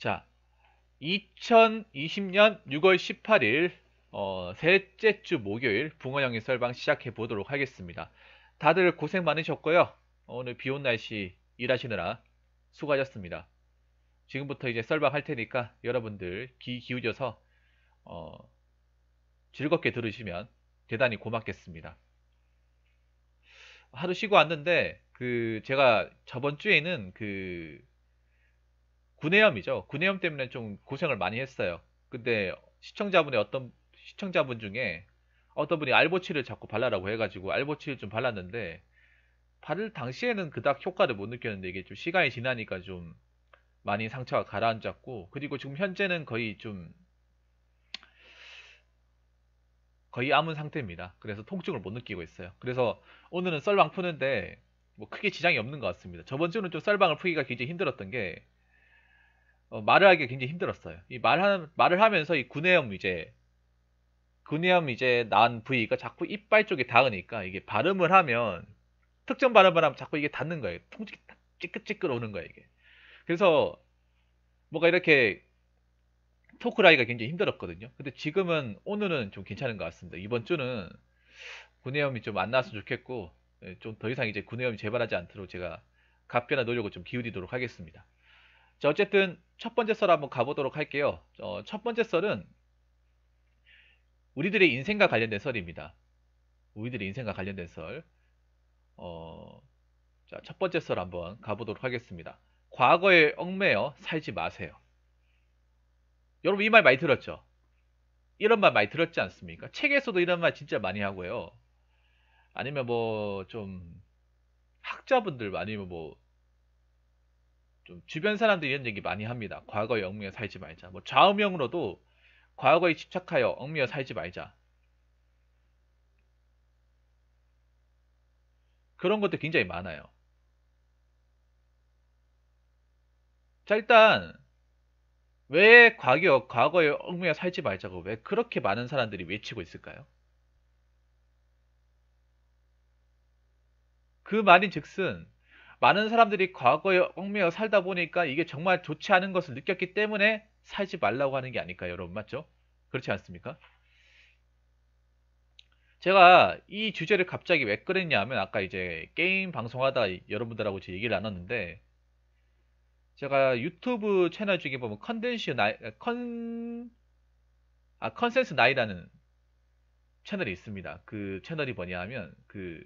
자, 2020년 6월 18일 어, 셋째 주 목요일 붕어형의 설방 시작해 보도록 하겠습니다. 다들 고생 많으셨고요. 오늘 비온 날씨 일하시느라 수고하셨습니다. 지금부터 이제 썰방 할 테니까 여러분들 귀 기울여서 어, 즐겁게 들으시면 대단히 고맙겠습니다. 하루 쉬고 왔는데 그 제가 저번 주에는 그 구내염이죠. 구내염 때문에 좀 고생을 많이 했어요. 근데 시청자분의 어떤 시청자분 중에 어떤 분이 알보치를 자꾸 발라라고 해가지고 알보치를좀 발랐는데 바를 당시에는 그닥 효과를 못 느꼈는데 이게 좀 시간이 지나니까 좀 많이 상처가 가라앉았고 그리고 지금 현재는 거의 좀 거의 아은 상태입니다. 그래서 통증을 못 느끼고 있어요. 그래서 오늘은 썰방 푸는데 뭐 크게 지장이 없는 것 같습니다. 저번 주는 좀 썰방을 푸기가 굉장히 힘들었던 게 어, 말을 하기가 굉장히 힘들었어요. 이 말하, 말을 하면서 이 구내염 이제 구내염 이제 난 부위가 자꾸 이빨 쪽에 닿으니까 이게 발음을 하면 특정 발음을 하면 자꾸 이게 닿는 거예요. 통증이 찌끗찌끗 오는 거예요 이게. 그래서 뭔가 이렇게 토크를 하기가 굉장히 힘들었거든요. 근데 지금은 오늘은 좀 괜찮은 것 같습니다. 이번 주는 구내염이 좀 안 나왔으면 좋겠고 예, 좀더 이상 이제 구내염이 재발하지 않도록 제가 각별한 노력을 좀 기울이도록 하겠습니다. 자, 어쨌든 첫 번째 썰 한번 가보도록 할게요. 어, 첫 번째 썰은 우리들의 인생과 관련된 썰입니다. 우리들의 인생과 관련된 썰. 어, 자, 첫 번째 썰 한번 가보도록 하겠습니다. 과거에 얽매여 살지 마세요. 여러분 이 말 많이 들었죠? 이런 말 많이 들었지 않습니까? 책에서도 이런 말 진짜 많이 하고요. 아니면 뭐 좀 학자분들 아니면 뭐좀 주변 사람들이 이런 얘기 많이 합니다. 과거에 얽매여 살지 말자. 뭐 좌우명으로도 과거에 집착하여 얽매여 살지 말자. 그런 것도 굉장히 많아요. 자 일단 왜 과거, 과거에 얽매여 살지 말자고 왜 그렇게 많은 사람들이 외치고 있을까요? 그 말인 즉슨 많은 사람들이 과거에 얽매여 살다 보니까 이게 정말 좋지 않은 것을 느꼈기 때문에 살지 말라고 하는 게아닐까 여러분? 맞죠? 그렇지 않습니까? 제가 이 주제를 갑자기 왜 꺼냈냐 하면 아까 이제 게임 방송하다 여러분들하고 제 얘기를 나눴는데 제가 유튜브 채널 중에 보면 컨덴시 나이 컨아 아, 컨센스 나이라는 채널이 있습니다. 그 채널이 뭐냐 하면 그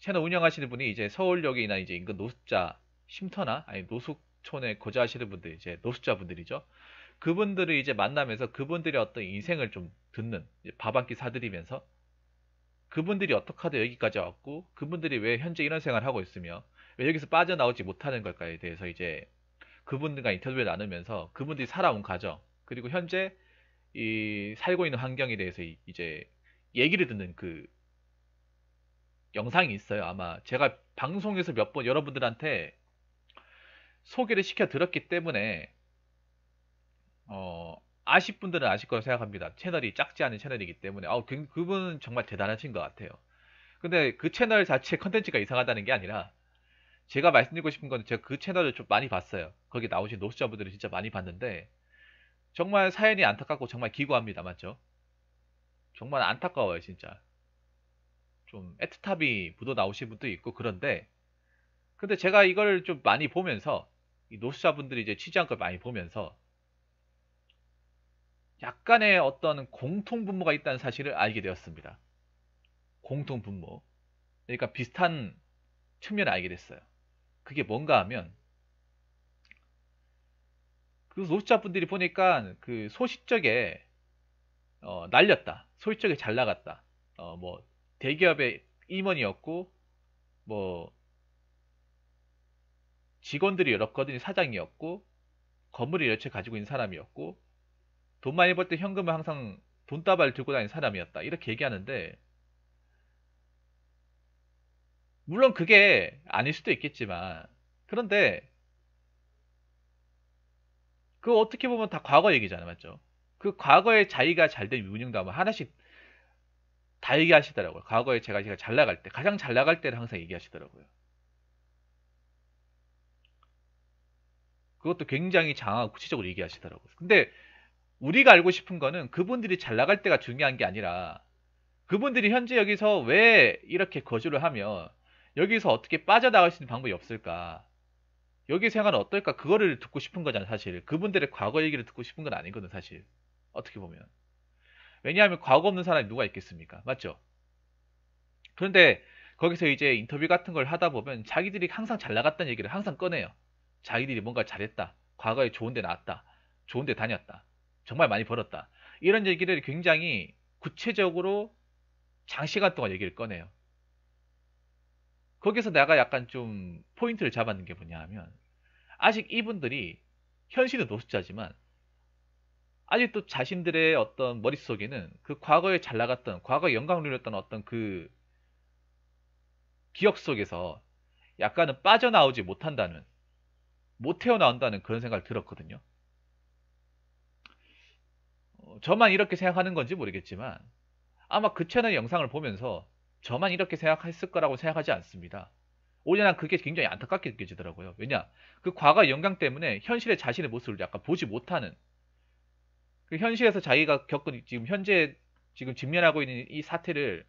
채널 운영하시는 분이 이제 서울역이나 이제 인근 노숙자 쉼터나 아니 노숙촌에 거주하시는 분들 이제 노숙자분들이죠. 그분들을 이제 만나면서 그분들의 어떤 인생을 좀 듣는 밥 한 끼 사드리면서 그분들이 어떻게 하다 여기까지 왔고 그분들이 왜 현재 이런 생활을 하고 있으며 왜 여기서 빠져나오지 못하는 걸까에 대해서 이제 그분들과 인터뷰를 나누면서 그분들이 살아온 과정 그리고 현재 이 살고 있는 환경에 대해서 이제 얘기를 듣는 그 영상이 있어요. 아마 제가 방송에서 몇 번 여러분들한테 소개를 시켜 드렸기 때문에 어, 아실 분들은 아실 거라 고 생각합니다. 채널이 작지 않은 채널이기 때문에 아, 그, 그분은 정말 대단하신 것 같아요. 근데 그 채널 자체 컨텐츠가 이상하다는 게 아니라 제가 말씀드리고 싶은 건 제가 그 채널을 좀 많이 봤어요. 거기 나오신 노숙자분들을 진짜 많이 봤는데 정말 사연이 안타깝고 정말 기구합니다. 맞죠? 정말 안타까워요, 진짜. 좀 애틋함이 묻어 나오신 분도 있고 그런데 근데 제가 이걸 좀 많이 보면서 이 노숙자분들이 이제 취재한 걸 많이 보면서 약간의 어떤 공통 분모가 있다는 사실을 알게 되었습니다. 공통 분모. 그러니까 비슷한 측면을 알게 됐어요. 그게 뭔가 하면 그 노숙자분들이 보니까 그 소시적에 어, 날렸다. 소시적에 잘 나갔다. 어, 뭐 대기업의 임원이었고 뭐 직원들이 여러 거든 사장이었고 건물을 여러 가지고 있는 사람이었고 돈 많이 벌 때 현금을 항상 돈다발 들고 다니는 사람이었다 이렇게 얘기하는데 물론 그게 아닐 수도 있겠지만 그런데 그 어떻게 보면 다 과거 얘기잖아 요 맞죠? 그 과거에 자기가 잘된 운영담을 하나씩 다 얘기하시더라고요. 과거에 제가 제가 잘 나갈 때 가장 잘 나갈 때를 항상 얘기하시더라고요. 그것도 굉장히 장하고 구체적으로 얘기하시더라고요. 근데 우리가 알고 싶은 거는 그분들이 잘 나갈 때가 중요한 게 아니라 그분들이 현재 여기서 왜 이렇게 거주를 하며 여기서 어떻게 빠져나갈 수 있는 방법이 없을까? 여기 생활은 어떨까? 그거를 듣고 싶은 거잖아, 사실. 그분들의 과거 얘기를 듣고 싶은 건 아니거든, 사실. 어떻게 보면. 왜냐하면 과거 없는 사람이 누가 있겠습니까? 맞죠? 그런데 거기서 이제 인터뷰 같은 걸 하다 보면 자기들이 항상 잘 나갔다는 얘기를 항상 꺼내요. 자기들이 뭔가 잘했다. 과거에 좋은 데 나왔다. 좋은 데 다녔다. 정말 많이 벌었다. 이런 얘기를 굉장히 구체적으로 장시간 동안 얘기를 꺼내요. 거기서 내가 약간 좀 포인트를 잡았는 게 뭐냐 하면 아직 이분들이 현실은 노숙자지만 아직도 자신들의 어떤 머릿속에는 그 과거에 잘 나갔던, 과거 영광을 누렸던 어떤 그 기억 속에서 약간은 빠져나오지 못한다는, 못 헤어나온다는 그런 생각을 들었거든요. 어, 저만 이렇게 생각하는 건지 모르겠지만 아마 그 채널 영상을 보면서 저만 이렇게 생각했을 거라고 생각하지 않습니다. 오히려 난 그게 굉장히 안타깝게 느껴지더라고요. 왜냐, 그 과거 영광 때문에 현실의 자신의 모습을 약간 보지 못하는 그 현실에서 자기가 겪은 지금 현재 지금 직면하고 있는 이 사태를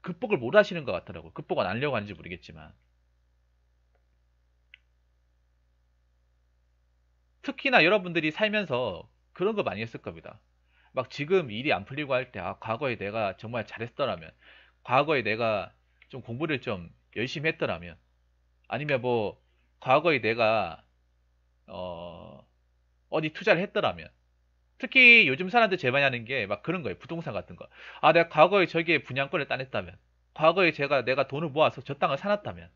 극복을 못 하시는 것 같더라고요. 극복안하려고 하는지 모르겠지만. 특히나 여러분들이 살면서 그런 거 많이 했을 겁니다. 막 지금 일이 안 풀리고 할 때, 아, 과거에 내가 정말 잘했더라면, 과거에 내가 좀 공부를 좀 열심히 했더라면, 아니면 뭐, 과거에 내가, 어, 어디 투자를 했더라면, 특히 요즘 사람들 제일 많이 하는 게 막 그런 거예요. 부동산 같은 거. 아, 내가 과거에 저기에 분양권을 따냈다면, 과거에 제가 내가 돈을 모아서 저 땅을 사놨다면,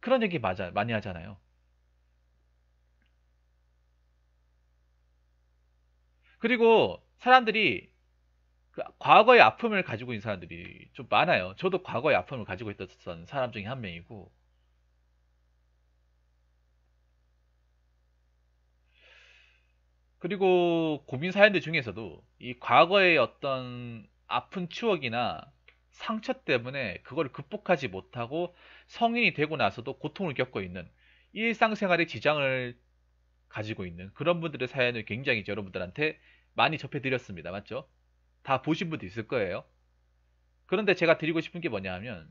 그런 얘기 맞아, 많이 하잖아요. 그리고 사람들이 그 과거의 아픔을 가지고 있는 사람들이 좀 많아요. 저도 과거의 아픔을 가지고 있던 었 사람 중에 한 명이고, 그리고 고민 사연들 중에서도 이 과거의 어떤 아픈 추억이나 상처 때문에 그걸 극복하지 못하고 성인이 되고 나서도 고통을 겪고 있는 일상생활에 지장을 가지고 있는 그런 분들의 사연을 굉장히 여러분들한테 많이 접해드렸습니다. 맞죠? 다 보신 분도 있을 거예요. 그런데 제가 드리고 싶은 게 뭐냐 하면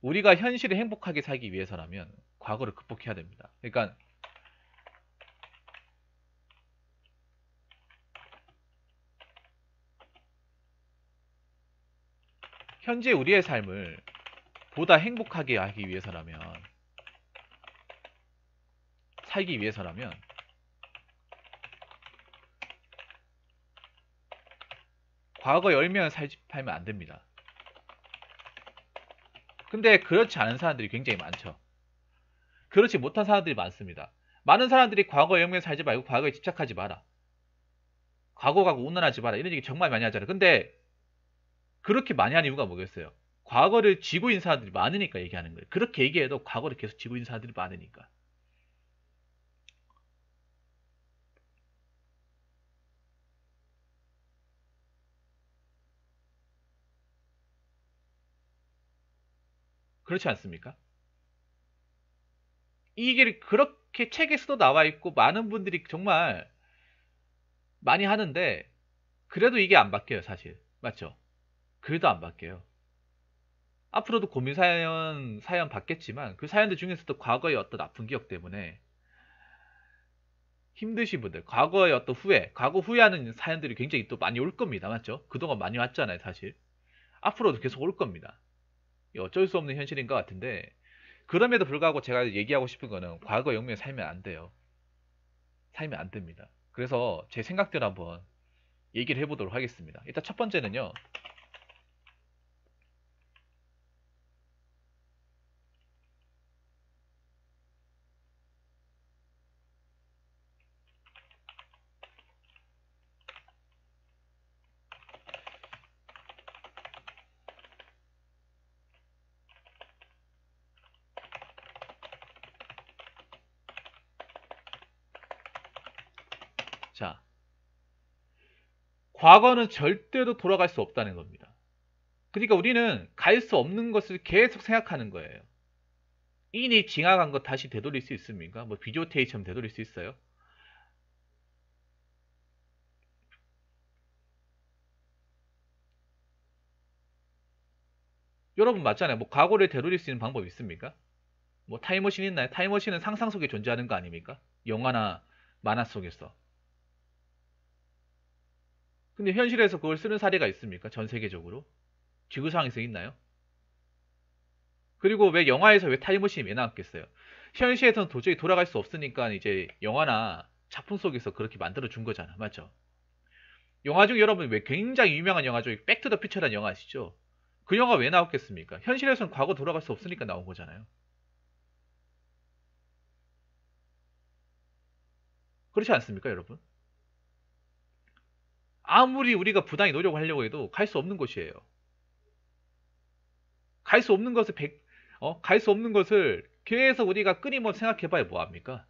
우리가 현실에 행복하게 살기 위해서라면 과거를 극복해야 됩니다. 그러니까 현재 우리의 삶을 보다 행복하게 하기 위해서라면 살기 위해서라면 과거 열면 살집하면 안 됩니다. 근데 그렇지 않은 사람들이 굉장히 많죠. 그렇지 못한 사람들이 많습니다. 많은 사람들이 과거 영역에 살지 말고 과거에 집착하지 마라. 과거가 고운난하지 마라. 이런 얘기 정말 많이 하잖아요. 근데 그렇게 많이 한 이유가 뭐겠어요? 과거를 지고 있는 사람들이 많으니까 얘기하는 거예요. 그렇게 얘기해도 과거를 계속 지고 있는 사람들이 많으니까. 그렇지 않습니까? 이 얘기를 그렇게 책에서도 나와 있고 많은 분들이 정말 많이 하는데 그래도 이게 안 바뀌어요 사실 맞죠? 그래도 안받게요 앞으로도 고민 사연, 사연 받겠지만 그 사연들 중에서도 과거의 어떤 아픈 기억 때문에 힘드신 분들, 과거의 어떤 후회, 과거 후회하는 사연들이 굉장히 또 많이 올 겁니다. 맞죠? 그동안 많이 왔잖아요, 사실. 앞으로도 계속 올 겁니다. 어쩔 수 없는 현실인 것 같은데 그럼에도 불구하고 제가 얘기하고 싶은 거는 과거 영면에 살면 안 돼요. 살면 안 됩니다. 그래서 제 생각들 한번 얘기를 해보도록 하겠습니다. 일단 첫 번째는요. 과거는 절대로 돌아갈 수 없다는 겁니다. 그러니까 우리는 갈 수 없는 것을 계속 생각하는 거예요. 이미 징악간것 다시 되돌릴 수 있습니까? 뭐 비디오 테이처럼 되돌릴 수 있어요? 여러분 맞잖아요. 뭐 과거를 되돌릴 수 있는 방법이 있습니까? 뭐 타임머신 있나요? 타임머신은 상상 속에 존재하는 거 아닙니까? 영화나 만화 속에서. 근데 현실에서 그걸 쓰는 사례가 있습니까? 전 세계적으로? 지구상에서 있나요? 그리고 왜 영화에서 왜 타임머신이 왜 나왔겠어요? 현실에서는 도저히 돌아갈 수 없으니까 이제 영화나 작품 속에서 그렇게 만들어 준 거잖아. 맞죠? 영화 중 여러분 왜 굉장히 유명한 영화 중에 백투 더 퓨처라는 영화 아시죠? 그 영화 왜 나왔겠습니까? 현실에서는 과거 돌아갈 수 없으니까 나온 거잖아요. 그렇지 않습니까, 여러분? 아무리 우리가 부당히 노력하려고 해도 갈 수 없는 곳이에요. 갈 수 없는 것을 백, 어? 갈수 없는 것을 계속 우리가 끊임없이 생각해봐야 뭐합니까?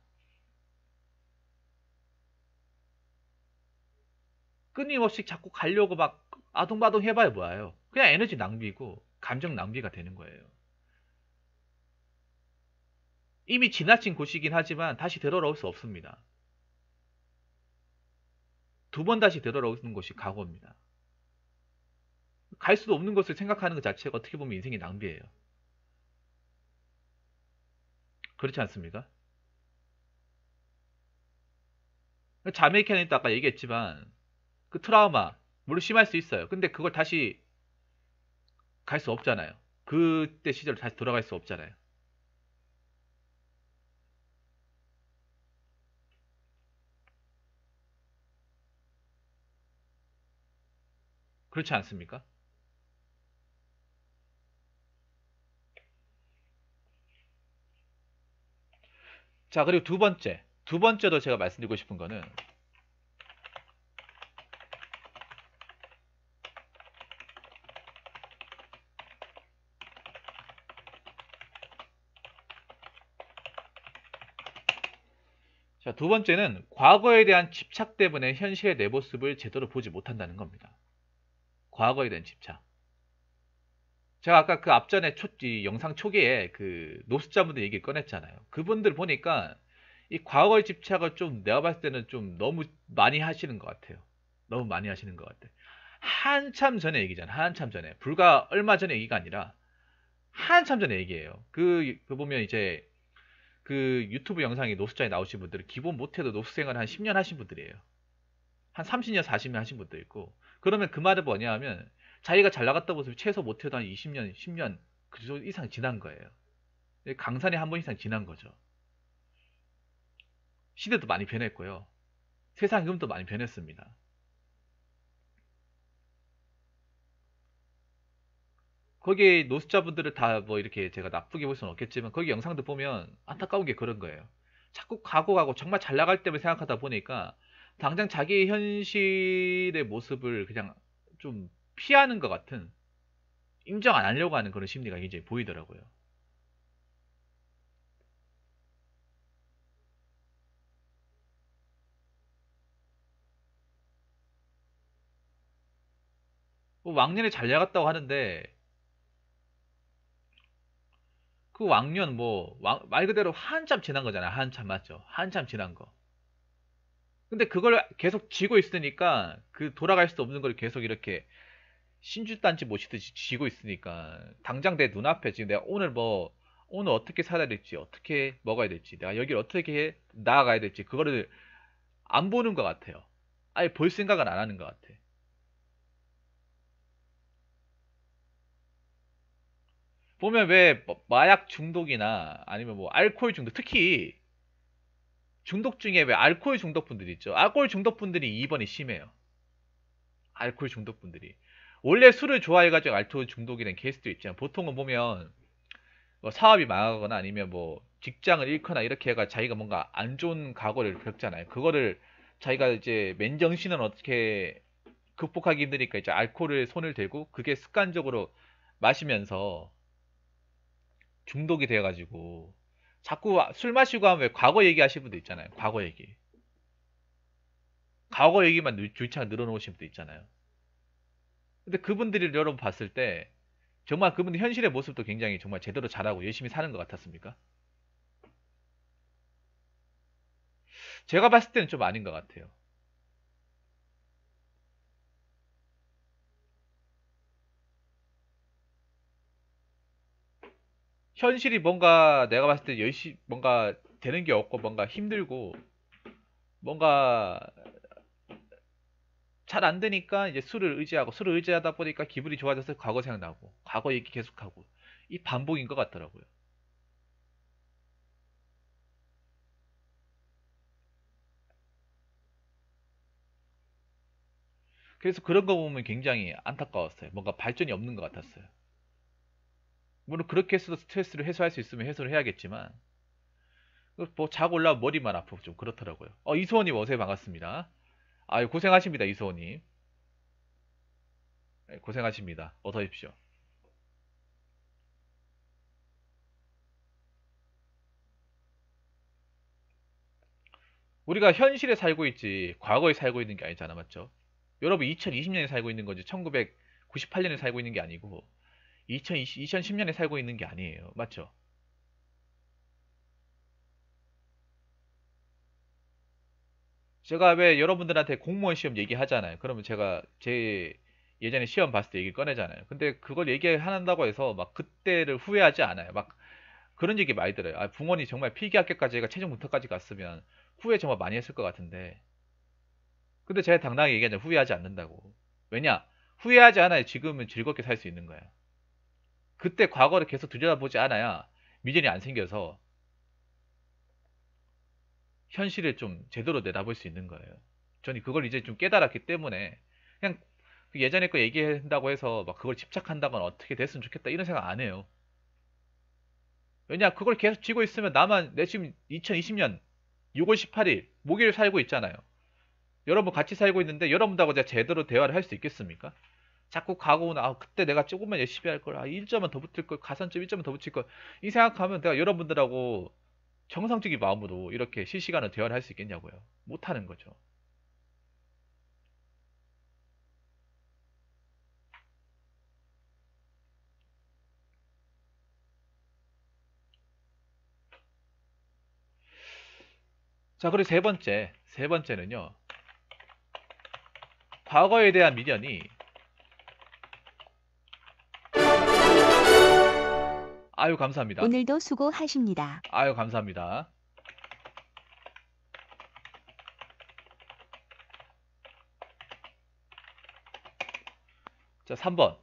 끊임없이 자꾸 가려고 막 아동바동 해봐야 뭐예요. 그냥 에너지 낭비고 감정 낭비가 되는 거예요. 이미 지나친 곳이긴 하지만 다시 되돌아올 수 없습니다. 두번 다시 되돌아오는 것이 각오입니다. 갈 수도 없는 것을 생각하는 것 자체가 어떻게 보면 인생의 낭비예요. 그렇지 않습니까? 자메이카인 아까 얘기했지만 그 트라우마 물론 심할 수 있어요. 근데 그걸 다시 갈 수 없잖아요. 그때 시절로 다시 돌아갈 수 없잖아요. 그렇지 않습니까? 자, 그리고 두 번째. 두번째도 제가 말씀드리고 싶은 거는 자, 두 번째는 과거에 대한 집착 때문에 현실의 내 모습을 제대로 보지 못한다는 겁니다. 과거에 대한 집착. 제가 아까 그 앞전에 초, 이 영상 초기에 그 노숙자분들 얘기 꺼냈잖아요. 그분들 보니까 이 과거의 집착을 좀 내가 봤을 때는 좀 너무 많이 하시는 것 같아요. 너무 많이 하시는 것 같아요. 한참 전에 얘기잖아. 한참 전에. 불과 얼마 전에 얘기가 아니라 한참 전에 얘기예요. 그, 그 보면 이제 그 유튜브 영상이 노숙자에 나오신 분들은 기본 못해도 노숙생활 한 10년 하신 분들이에요. 한 30년, 40년 하신 분도 있고 그러면 그 말은 뭐냐 하면 자기가 잘 나갔다 보면 최소 못해도 한 20년, 10년 그 정도 이상 지난 거예요. 예, 강산이한 번 이상 지난 거죠. 시대도 많이 변했고요. 세상 흐름도 많이 변했습니다. 거기에 노숙자분들을 다 뭐 이렇게 제가 나쁘게 볼 수는 없겠지만 거기 영상도 보면 안타까운 게 그런 거예요. 자꾸 가고 가고 정말 잘 나갈 때만 생각하다 보니까 당장 자기 현실의 모습을 그냥 좀 피하는 것 같은 인정 안 하려고 하는 그런 심리가 굉장히 보이더라고요. 뭐 왕년에 잘 나갔다고 하는데 그 왕년 뭐 말 그대로 한참 지난 거잖아요. 한참 맞죠? 한참 지난 거. 근데 그걸 계속 쥐고 있으니까 그 돌아갈 수 없는 걸 계속 이렇게 신주단지 못시듯이 쥐고 있으니까 당장 내 눈앞에 지금 내가 오늘 뭐 오늘 어떻게 살아야 될지 어떻게 먹어야 될지 내가 여기를 어떻게 해, 나아가야 될지 그거를 안 보는 것 같아요. 아예 볼 생각은 안 하는 것 같아. 보면 왜 뭐 마약 중독이나 아니면 뭐 알코올 중독 특히 중독 중에 왜 알코올 중독분들 있죠. 알코올 중독분들이 2번이 심해요. 알코올 중독분들이. 원래 술을 좋아해가지고 알코올 중독이란 케이스도 있지만 보통은 보면 뭐 사업이 망하거나 아니면 뭐 직장을 잃거나 이렇게 해가 자기가 뭔가 안 좋은 과거를 겪잖아요. 그거를 자기가 이제 맨정신은 어떻게 극복하기 힘드니까 이제 알코올을 손을 대고 그게 습관적으로 마시면서 중독이 돼가지고 자꾸 술 마시고 하면 왜 과거 얘기하시는 분도 있잖아요. 과거 얘기. 과거 얘기만 주의창 늘어놓으신 분도 있잖아요. 근데 그분들을 여러분 봤을 때 정말 그분 현실의 모습도 굉장히 정말 제대로 잘하고 열심히 사는 것 같았습니까? 제가 봤을 때는 좀 아닌 것 같아요. 현실이 뭔가 내가 봤을 때 열심 뭔가 되는 게 없고 뭔가 힘들고 뭔가 잘 안 되니까 이제 술을 의지하고 술을 의지하다 보니까 기분이 좋아져서 과거 생각나고 과거 얘기 계속하고 이 반복인 것 같더라고요. 그래서 그런 거 보면 굉장히 안타까웠어요. 뭔가 발전이 없는 것 같았어요. 물론 그렇게 해서도 스트레스를 해소할 수 있으면 해소를 해야겠지만 그 뭐 자고 올라면 머리만 아프고 좀 그렇더라고요. 어, 이소원님 어서 반갑습니다. 아유 고생하십니다 이소원님. 네, 고생하십니다. 어서 오십시오. 우리가 현실에 살고 있지 과거에 살고 있는 게 아니잖아 맞죠? 여러분 2020년에 살고 있는 건지 1998년에 살고 있는 게 아니고 2020, 2010년에 살고 있는 게 아니에요. 맞죠? 제가 왜 여러분들한테 공무원 시험 얘기하잖아요. 그러면 제가 제 예전에 시험 봤을 때 얘기 꺼내잖아요. 근데 그걸 얘기한다고 해서 막 그때를 후회하지 않아요. 막 그런 얘기 많이 들어요. 아, 부모님 정말 필기학교까지 해가 최종 문턱까지 갔으면 후회 정말 많이 했을 것 같은데. 근데 제가 당당하게 얘기하자 후회하지 않는다고. 왜냐? 후회하지 않아요. 지금은 즐겁게 살 수 있는 거야. 그때 과거를 계속 들여다보지 않아야 미련이 안 생겨서 현실을 좀 제대로 내다볼 수 있는 거예요. 저는 그걸 이제 좀 깨달았기 때문에 그냥 예전에 거 얘기한다고 해서 막 그걸 집착한다거 어떻게 됐으면 좋겠다 이런 생각 안 해요. 왜냐 그걸 계속 쥐고 있으면 나만 내 지금 2020년 6월 18일 목요일 살고 있잖아요. 여러분 같이 살고 있는데 여러분하고 제가 제대로 대화를 할 수 있겠습니까? 자꾸 과거는 아 그때 내가 조금만 열심히 할 걸, 아 1점만 더 붙을 걸, 가산점 1점만 더 붙일 걸, 이 생각하면 내가 여러분들하고 정상적인 마음으로 이렇게 실시간으로 대화를 할 수 있겠냐고요. 못하는 거죠. 자, 그리고 세 번째, 세 번째는요. 과거에 대한 미련이 아유 감사합니다. 오늘도 수고하십니다. 아유 감사합니다. 자, 3번.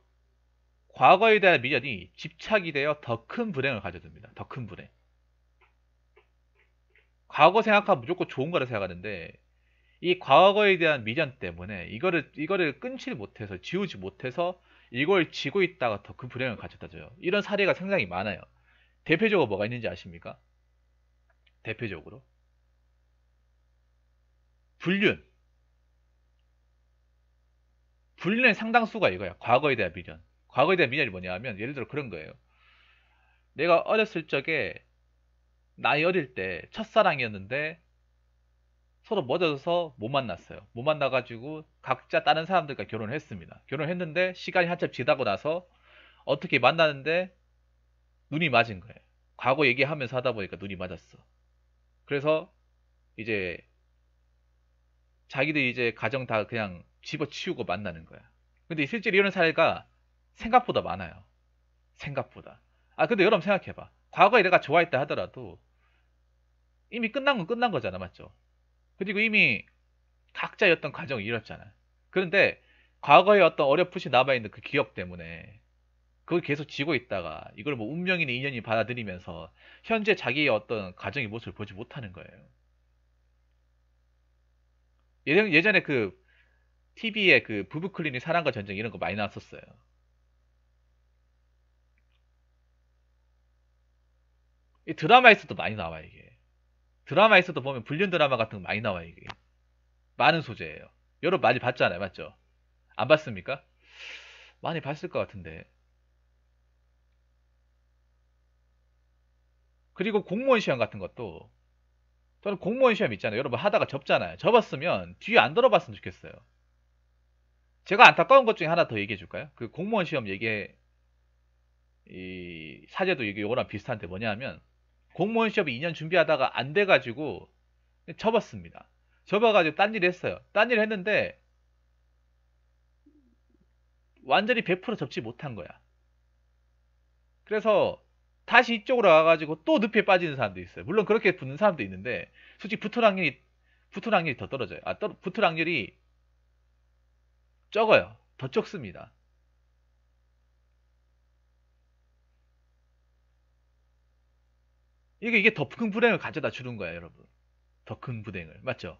과거에 대한 미련이 집착이 되어 더 큰 불행을 가져듭니다. 더 큰 불행. 과거 생각하면 무조건 좋은 거라 생각하는데 이 과거에 대한 미련 때문에 이거를 이거를 끊지 못해서 지우지 못해서 이걸 지고 있다가 더 그 불행을 가져다줘요. 이런 사례가 상당히 많아요. 대표적으로 뭐가 있는지 아십니까? 대표적으로 불륜. 불륜의 상당수가 이거야. 과거에 대한 미련. 과거에 대한 미련이 뭐냐 하면 예를 들어 그런 거예요. 내가 어렸을 적에 나이 어릴 때 첫사랑이었는데 서로 멎어져서못 만났어요. 못 만나가지고 각자 다른 사람들과 결혼을 했습니다. 결혼했는데 시간이 한참 지나고 나서 어떻게 만나는데 눈이 맞은 거예요. 과거 얘기하면서 하다 보니까 눈이 맞았어. 그래서 이제 자기들이 제 가정 다 그냥 집어치우고 만나는 거야. 근데 실제로 이런 사례가 생각보다 많아요. 생각보다. 아 근데 여러분 생각해봐. 과거에 내가 좋아했다 하더라도 이미 끝난 건 끝난 거잖아, 맞죠? 그리고 이미 각자의 어떤 과정을 이뤘잖아요. 그런데 과거에 어떤 어렴풋이 남아있는 그 기억 때문에 그걸 계속 지고 있다가 이걸 뭐 운명이니 인연이 받아들이면서 현재 자기의 어떤 과정의 모습을 보지 못하는 거예요. 예전, 예전에 그 TV에 그 부부클린이 사랑과 전쟁 이런 거 많이 나왔었어요. 드라마에서도 많이 나와 이게. 드라마에서도 보면 불륜 드라마 같은 거 많이 나와요, 이게. 많은 소재예요. 여러분 많이 봤잖아요, 맞죠? 안 봤습니까? 많이 봤을 것 같은데. 그리고 공무원 시험 같은 것도 저는 공무원 시험 있잖아요. 여러분 하다가 접잖아요. 접었으면 뒤에 안 들어봤으면 좋겠어요. 제가 안타까운 것 중에 하나 더 얘기해 줄까요? 그 공무원 시험 얘기 이 사제도 이게 요거랑 비슷한데 뭐냐면 공무원 시험 2년 준비하다가 안 돼가지고 접었습니다. 접어가지고 딴일 했어요. 딴일 했는데 완전히 100% 접지 못한 거야. 그래서 다시 이쪽으로 와가지고 또 늪에 빠지는 사람도 있어요. 물론 그렇게 붙는 사람도 있는데 솔직히 붙을 확률이 붙을 확률이 더 떨어져요. 아, 떨, 붙을 확률이 적어요. 더 적습니다. 이게 이게 더 큰 불행을 가져다 주는 거야, 여러분. 더큰 불행을. 맞죠?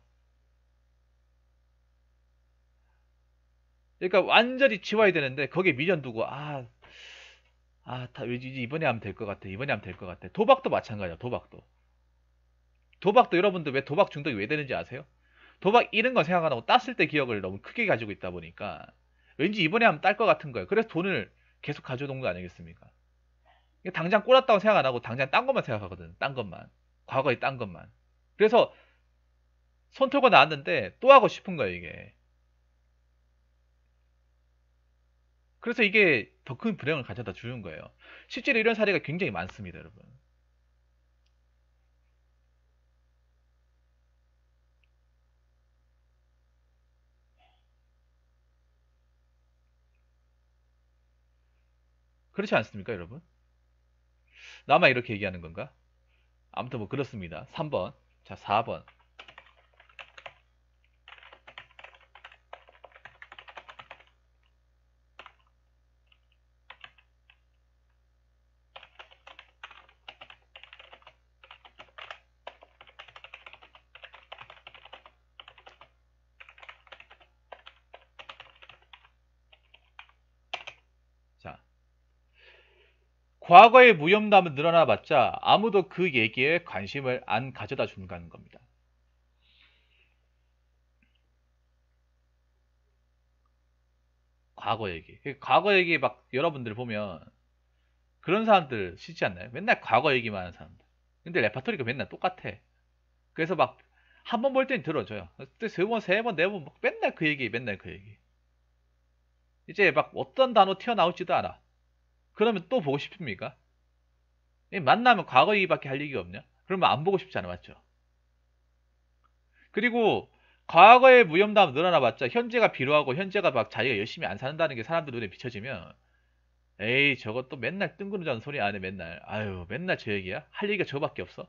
그러니까 완전히 치워야 되는데 거기에 미련 두고 아, 아, 다 이번에 하면 될 것 같아. 이번에 하면 될 것 같아. 도박도 마찬가지야. 도박도. 도박도 여러분들 왜 도박 중독이 왜 되는지 아세요? 도박 이런 거 생각 안 하고 땄을 때 기억을 너무 크게 가지고 있다 보니까 왠지 이번에 하면 딸 것 같은 거예요. 그래서 돈을 계속 가져놓은 거 아니겠습니까? 당장 꼬랐다고 생각 안 하고 당장 딴 것만 생각하거든. 딴 것만. 과거의 딴 것만. 그래서 손 털고 나왔는데 또 하고 싶은 거야 이게. 그래서 이게 더 큰 불행을 가져다 주는 거예요. 실제로 이런 사례가 굉장히 많습니다, 여러분. 그렇지 않습니까, 여러분? 나만 이렇게 얘기하는 건가? 아무튼 뭐 그렇습니다. 3번. 자, 4번. 과거의 무협남은 늘어나봤자 아무도 그 얘기에 관심을 안 가져다 준다는 겁니다. 과거 얘기. 과거 얘기 막 여러분들 보면 그런 사람들 싫지 않나요? 맨날 과거 얘기만 하는 사람들. 근데 레파토리가 맨날 똑같아. 그래서 막 한 번 볼 땐 들어줘요. 세 번, 세 번, 네 번, 막 맨날 그 얘기, 맨날 그 얘기. 이제 막 어떤 단어 튀어나오지도 않아. 그러면 또 보고 싶습니까? 만나면 과거 얘기밖에 할 얘기가 없냐? 그러면 안 보고 싶지 않아 맞죠? 그리고 과거의 무혐담 늘어나봤자 현재가 비루하고 현재가 막 자기가 열심히 안 산다는 게 사람들 눈에 비춰지면 에이 저것도 맨날 뜬구름잡는 소리 안해 맨날 아유 맨날 저 얘기야? 할 얘기가 저밖에 없어?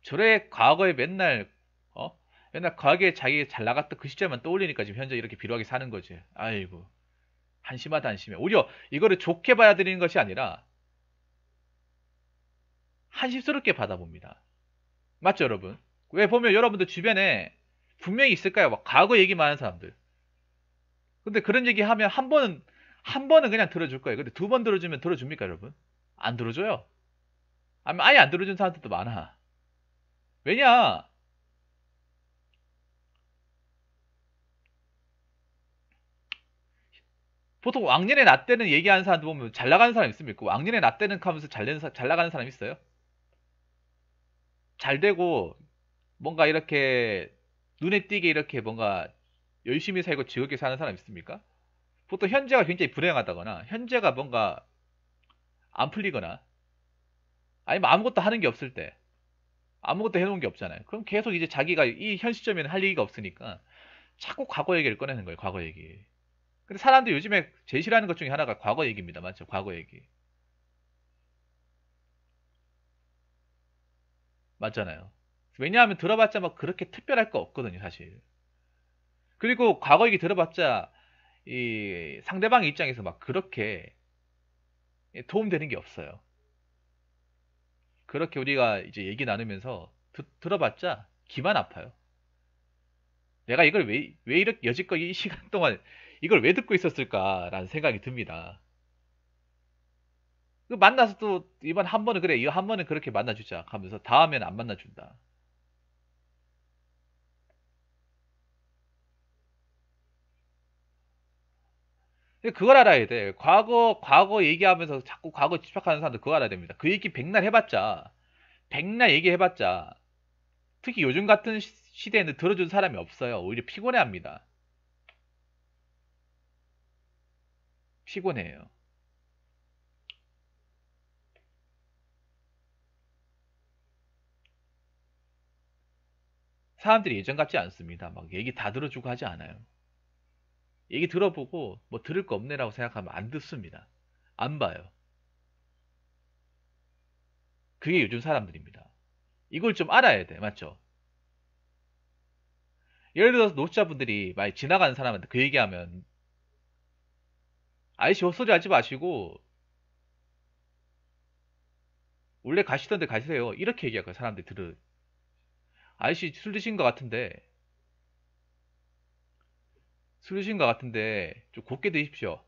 저래 과거에 맨날 맨날 과하게 자기 잘 나갔던 그 시절만 떠올리니까 지금 현재 이렇게 비루하게 사는 거지. 아이고. 한심하다 한심해. 오히려 이거를 좋게 받아들이는 것이 아니라 한심스럽게 받아봅니다. 맞죠, 여러분? 왜 보면 여러분들 주변에 분명히 있을 까요막 과거 얘기 많은 사람들. 근데 그런 얘기 하면 한 번은 한 번은 그냥 들어줄 거예요. 근데 두 번 들어주면 들어줍니까, 여러분? 안 들어줘요. 아니면 아예 안 들어준 사람들도 많아. 왜냐? 보통 왕년에 나 때는 얘기하는 사람들 보면 잘 나가는 사람 있습니까 그 왕년에 나 때는 하면서 잘, 된, 잘 나가는 사람 있어요? 잘 되고 뭔가 이렇게 눈에 띄게 이렇게 뭔가 열심히 살고 즐겁게 사는 사람 있습니까? 보통 현재가 굉장히 불행하다거나 현재가 뭔가 안 풀리거나 아니면 아무것도 하는 게 없을 때 아무것도 해놓은 게 없잖아요. 그럼 계속 이제 자기가 이 현 시점에는 할 얘기가 없으니까 자꾸 과거 얘기를 꺼내는 거예요. 과거 얘기. 근데 사람들 요즘에 제시싫하는것 중에 하나가 과거 얘기입니다. 맞죠? 과거 얘기. 맞잖아요. 왜냐하면 들어봤자 막 뭐 그렇게 특별할 거 없거든요, 사실. 그리고 과거 얘기 들어봤자 이 상대방 입장에서 막 그렇게 도움되는 게 없어요. 그렇게 우리가 이제 얘기 나누면서 드, 들어봤자 기만 아파요. 내가 이걸 왜, 왜 이렇게 여지껏 이 시간 동안 이걸 왜 듣고 있었을까라는 생각이 듭니다. 그 만나서 도 이번 한 번은 그래 이한 번은 그렇게 만나주자 하면서 다음엔 안 만나준다. 그걸 알아야 돼. 과거 과거 얘기하면서 자꾸 과거 집착하는 사람들 그거 알아야 됩니다. 그 얘기 백날 해봤자 백날 얘기해봤자 특히 요즘 같은 시대에는 들어준 사람이 없어요. 오히려 피곤해합니다. 피곤해요. 사람들이 예전 같지 않습니다. 막 얘기 다 들어주고 하지 않아요. 얘기 들어보고 뭐 들을 거 없네라고 생각하면 안 듣습니다. 안 봐요. 그게 요즘 사람들입니다. 이걸 좀 알아야 돼. 맞죠? 예를 들어서 노자분들이 숙 많이 지나가는 사람한테 그 얘기하면 아저씨 헛소리 하지 마시고 원래 가시던데 가세요. 이렇게 얘기할 거야 사람들이 들은. 아저씨 술 드신 것 같은데 술 드신 것 같은데 좀 곱게 드십시오.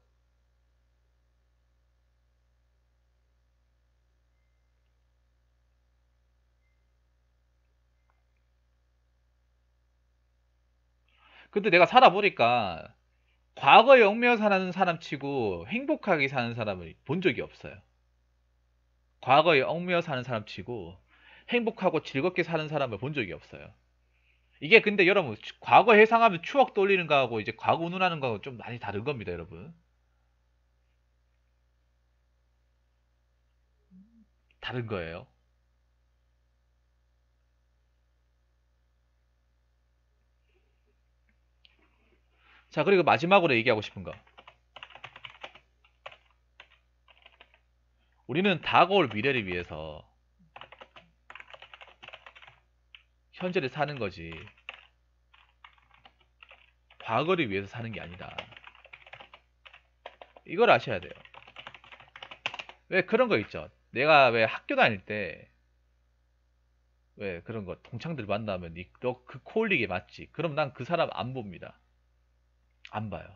근데 내가 살아보니까 과거 영어 사는 사람치고 행복하게 사는 사람을 본 적이 없어요. 과거에 얽매어 사는 사람치고 행복하고 즐겁게 사는 사람을 본 적이 없어요. 이게 근데 여러분 과거 회상하면 추억 떠올리는 거하고 이제 과거 운운하는 거하고 좀 많이 다른 겁니다, 여러분. 다른 거예요. 자, 그리고 마지막으로 얘기하고 싶은 거. 우리는 다가올 미래를 위해서 현재를 사는 거지. 과거를 위해서 사는 게 아니다. 이걸 아셔야 돼요. 왜 그런 거 있죠? 내가 왜 학교 다닐 때, 왜 그런 거, 동창들 만나면, 너그 코올리게 맞지? 그럼 난 그 사람 안 봅니다. 안 봐요.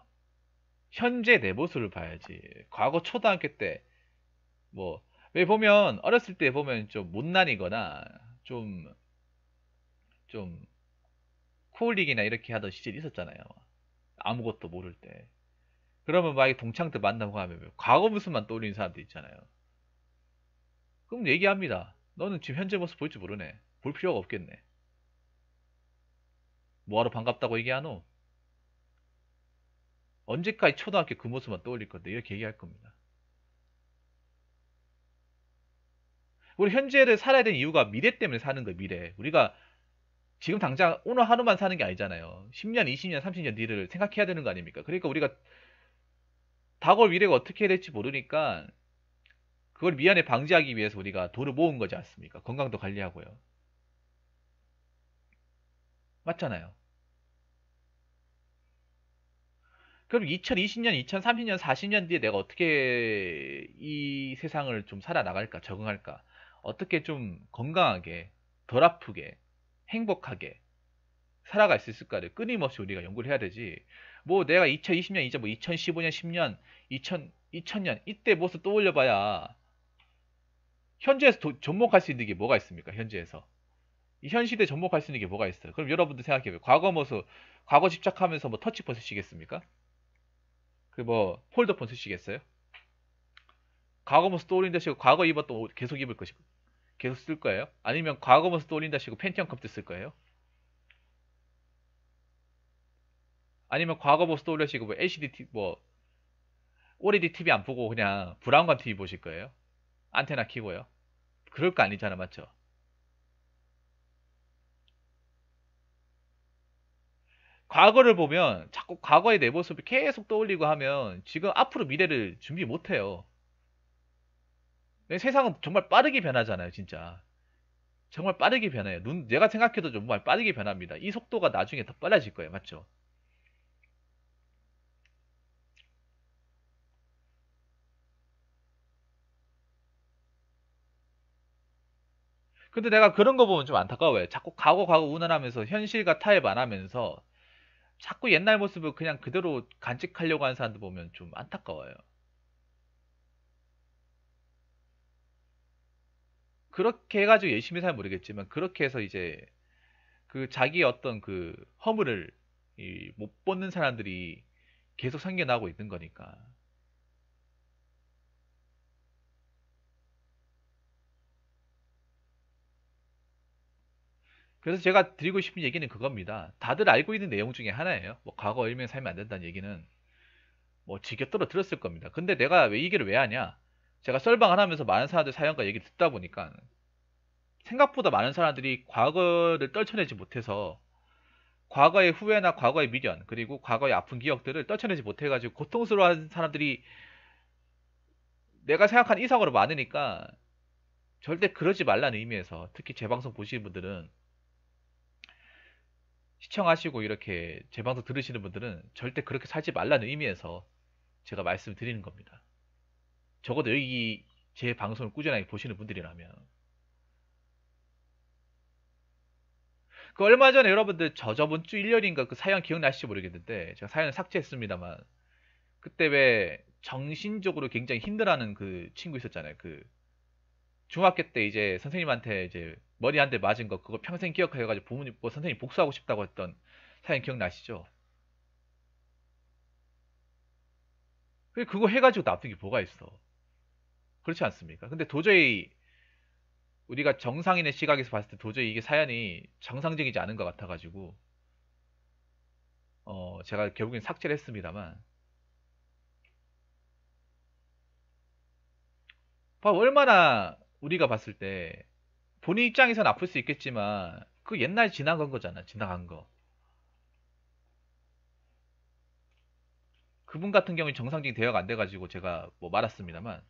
현재 내 모습을 봐야지. 과거 초등학교 때, 뭐, 왜 보면, 어렸을 때 보면 좀 못난이거나, 좀, 좀, 코올리기나 이렇게 하던 시절이 있었잖아요. 아무것도 모를 때. 그러면 막 동창들 만나고 하면 과거 모습만 떠올리는 사람들 있잖아요. 그럼 얘기합니다. 너는 지금 현재 모습 볼지 모르네. 볼 필요가 없겠네. 뭐하러 반갑다고 얘기하노? 언제까지 초등학교 그 모습만 떠올릴 건데 이렇게 얘기할 겁니다. 우리 현재를 살아야 되는 이유가 미래 때문에 사는 거예요. 미래. 우리가 지금 당장 오늘 하루만 사는 게 아니잖아요. 10년, 20년, 30년 뒤를 생각해야 되는 거 아닙니까? 그러니까 우리가 다골 미래가 어떻게 해야 될지 모르니까 그걸 미안해 방지하기 위해서 우리가 돈을 모은 거지 않습니까? 건강도 관리하고요. 맞잖아요. 그럼 2020년, 2030년, 40년 뒤에 내가 어떻게 이 세상을 좀 살아나갈까, 적응할까, 어떻게 좀 건강하게, 덜 아프게, 행복하게 살아갈 수 있을까를 끊임없이 우리가 연구를 해야 되지. 뭐 내가 2020년, 이제 뭐 2015년, 10년, 2000, 2000년 이때 모습 떠올려봐야 현재에서 도, 접목할 수 있는 게 뭐가 있습니까? 현재에서 이현대에 접목할 수 있는 게 뭐가 있어요? 그럼 여러분들 생각해봐요. 과거 모습, 과거 집착하면서 뭐 터치 벗으시겠습니까? 그뭐 폴더폰 쓰시겠어요? 과거모 스토린다 시고 과거 입었던 옷 계속 입을 것이고 계속 쓸 거예요? 아니면 과거모 스토린다 시고 팬티엄 컵도 쓸 거예요? 아니면 과거모 스토린다 시고 뭐 LCD TV 뭐 OLED TV 안 보고 그냥 브라운관 TV 보실 거예요? 안테나 키고요. 그럴 거 아니잖아, 맞죠? 과거를 보면 자꾸 과거의 내 모습을 계속 떠올리고 하면 지금 앞으로 미래를 준비 못해요. 세상은 정말 빠르게 변하잖아요, 진짜. 정말 빠르게 변해요. 눈, 내가 생각해도 정말 빠르게 변합니다. 이 속도가 나중에 더 빨라질 거예요, 맞죠? 근데 내가 그런 거 보면 좀 안타까워요. 자꾸 과거 과거 운운하면서 현실과 타협 안 하면서 자꾸 옛날 모습을 그냥 그대로 간직하려고 하는 사람들 보면 좀 안타까워요. 그렇게 해가지고 열심히 살 모르겠지만 그렇게 해서 이제 그 자기 어떤 그 허물을 못 보는 사람들이 계속 생겨나고 있는 거니까. 그래서 제가 드리고 싶은 얘기는 그겁니다. 다들 알고 있는 내용 중에 하나예요. 뭐 과거 일면 살면 안 된다는 얘기는 뭐 지겨 떨어뜨렸을 겁니다. 근데 내가 왜 얘기를 왜 하냐? 제가 썰방을 하면서 많은 사람들 사연과 얘기를 듣다 보니까 생각보다 많은 사람들이 과거를 떨쳐내지 못해서 과거의 후회나 과거의 미련 그리고 과거의 아픈 기억들을 떨쳐내지 못해가지고 고통스러워하는 사람들이 내가 생각한 이상으로 많으니까 절대 그러지 말라는 의미에서 특히 재 방송 보시는 분들은 시청하시고 이렇게 제 방송 들으시는 분들은 절대 그렇게 살지 말라는 의미에서 제가 말씀드리는 겁니다. 적어도 여기 제 방송을 꾸준하게 보시는 분들이라면 그 얼마 전에 여러분들 저 저번 주 1년인가 그 사연 기억나실지 모르겠는데 제가 사연을 삭제했습니다만 그때 왜 정신적으로 굉장히 힘들어하는 그 친구 있었잖아요. 그 중학교 때 이제 선생님한테 이제 머리 한 대 맞은 거 그거 평생 기억해가지고 부모님 뭐 선생님 복수하고 싶다고 했던 사연 기억나시죠? 그거 해가지고 나쁜 게 뭐가 있어? 그렇지 않습니까? 근데 도저히 우리가 정상인의 시각에서 봤을 때 도저히 이게 사연이 정상적이지 않은 것 같아가지고 어 제가 결국엔 삭제를 했습니다만 봐 얼마나 우리가 봤을 때 본인 입장에선 아플 수 있겠지만 그 옛날 지나간 거잖아. 지나간 거. 그분 같은 경우는 정상적인 대화가 안 돼가지고 제가 뭐 말았습니다만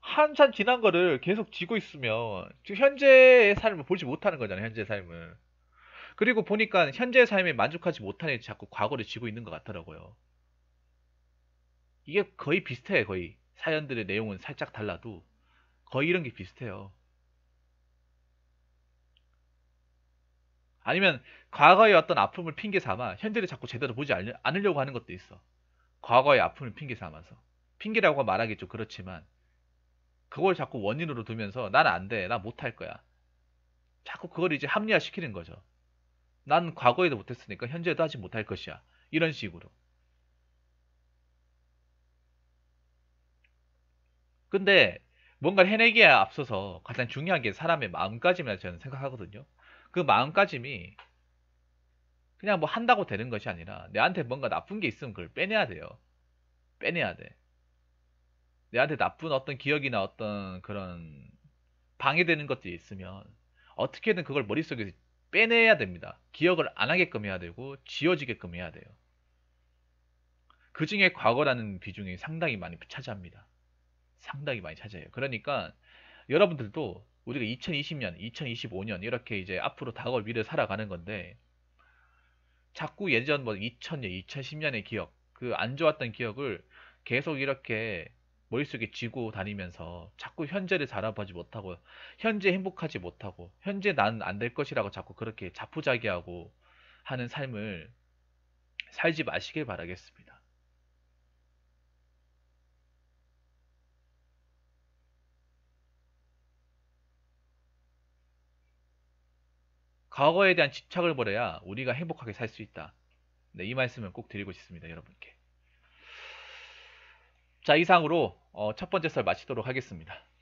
한참 지난 거를 계속 지고 있으면 지금 현재의 삶을 보지 못하는 거잖아요. 현재의 삶을. 그리고 보니까 현재의 삶에 만족하지 못하니 자꾸 과거를 지고 있는 것 같더라고요. 이게 거의 비슷해 거의 사연들의 내용은 살짝 달라도 거의 이런 게 비슷해요. 아니면 과거의 어떤 아픔을 핑계 삼아 현재를 자꾸 제대로 보지 않으려고 하는 것도 있어. 과거의 아픔을 핑계 삼아서 핑계라고 말하겠죠 그렇지만 그걸 자꾸 원인으로 두면서 난 안 돼, 나못할 거야. 자꾸 그걸 이제 합리화시키는 거죠. 난 과거에도 못했으니까 현재도 하지 못할 것이야. 이런 식으로. 근데 뭔가 해내기에 앞서서 가장 중요한 게 사람의 마음가짐이라 저는 생각하거든요. 그 마음가짐이 그냥 뭐 한다고 되는 것이 아니라 내한테 뭔가 나쁜 게 있으면 그걸 빼내야 돼요. 빼내야 돼. 내한테 나쁜 어떤 기억이나 어떤 그런 방해되는 것들이 있으면 어떻게든 그걸 머릿속에서 빼내야 됩니다. 기억을 안 하게끔 해야 되고 지워지게끔 해야 돼요. 그 중에 과거라는 비중이 상당히 많이 차지합니다. 상당히 많이 차지해요. 그러니까 여러분들도 우리가 2020년, 2025년 이렇게 이제 앞으로 다가올 미래를 살아가는 건데 자꾸 예전 뭐 2000년, 2010년의 기억, 그 안 좋았던 기억을 계속 이렇게 머릿속에 쥐고 다니면서 자꾸 현재를 바라보지 못하고 현재 행복하지 못하고 현재 난 안 될 것이라고 자꾸 그렇게 자포자기하고 하는 삶을 살지 마시길 바라겠습니다. 과거에 대한 집착을 버려야 우리가 행복하게 살 수 있다. 네, 이 말씀을 꼭 드리고 싶습니다. 여러분께. 자, 이상으로 어, 첫 번째 썰 마치도록 하겠습니다.